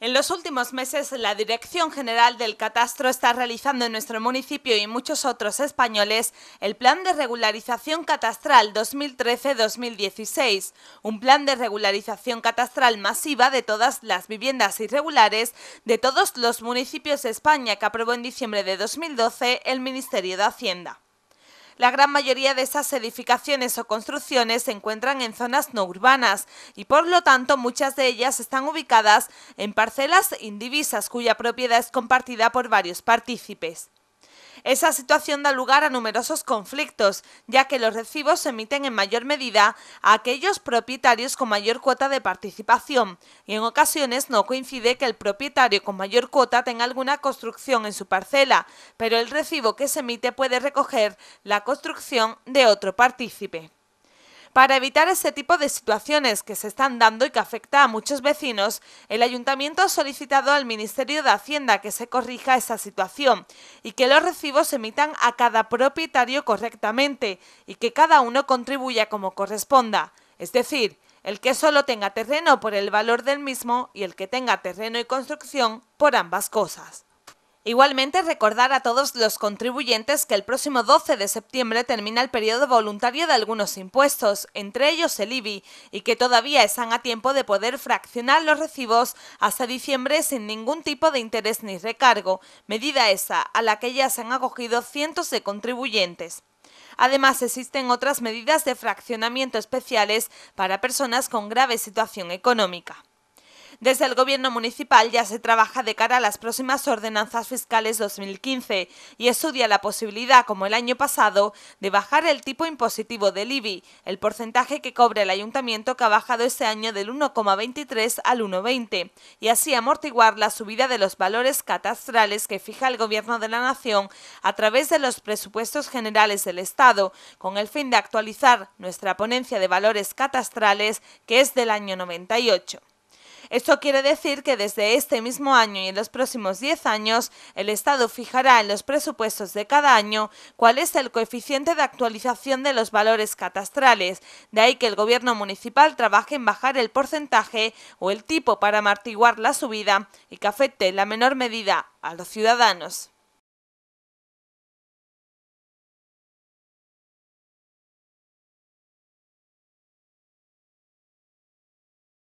En los últimos meses, la Dirección General del Catastro está realizando en nuestro municipio y muchos otros españoles el Plan de Regularización Catastral 2013-2016, un plan de regularización catastral masiva de todas las viviendas irregulares de todos los municipios de España que aprobó en diciembre de 2012 el Ministerio de Hacienda. La gran mayoría de esas edificaciones o construcciones se encuentran en zonas no urbanas y por lo tanto muchas de ellas están ubicadas en parcelas indivisas cuya propiedad es compartida por varios partícipes. Esa situación da lugar a numerosos conflictos, ya que los recibos se emiten en mayor medida a aquellos propietarios con mayor cuota de participación, y en ocasiones no coincide que el propietario con mayor cuota tenga alguna construcción en su parcela, pero el recibo que se emite puede recoger la construcción de otro partícipe. Para evitar ese tipo de situaciones que se están dando y que afecta a muchos vecinos, el ayuntamiento ha solicitado al Ministerio de Hacienda que se corrija esa situación y que los recibos se emitan a cada propietario correctamente y que cada uno contribuya como corresponda. Es decir, el que solo tenga terreno por el valor del mismo y el que tenga terreno y construcción por ambas cosas. Igualmente, recordar a todos los contribuyentes que el próximo 12 de septiembre termina el periodo voluntario de algunos impuestos, entre ellos el IBI, y que todavía están a tiempo de poder fraccionar los recibos hasta diciembre sin ningún tipo de interés ni recargo, medida esa a la que ya se han acogido cientos de contribuyentes. Además, existen otras medidas de fraccionamiento especiales para personas con grave situación económica. Desde el Gobierno Municipal ya se trabaja de cara a las próximas ordenanzas fiscales 2015 y estudia la posibilidad, como el año pasado, de bajar el tipo impositivo del IBI, el porcentaje que cobra el Ayuntamiento que ha bajado este año del 1,23 al 1,20, y así amortiguar la subida de los valores catastrales que fija el Gobierno de la Nación a través de los presupuestos generales del Estado, con el fin de actualizar nuestra ponencia de valores catastrales que es del año 98. Esto quiere decir que desde este mismo año y en los próximos 10 años, el Estado fijará en los presupuestos de cada año cuál es el coeficiente de actualización de los valores catastrales. De ahí que el Gobierno municipal trabaje en bajar el porcentaje o el tipo para amortiguar la subida y que afecte en la menor medida a los ciudadanos.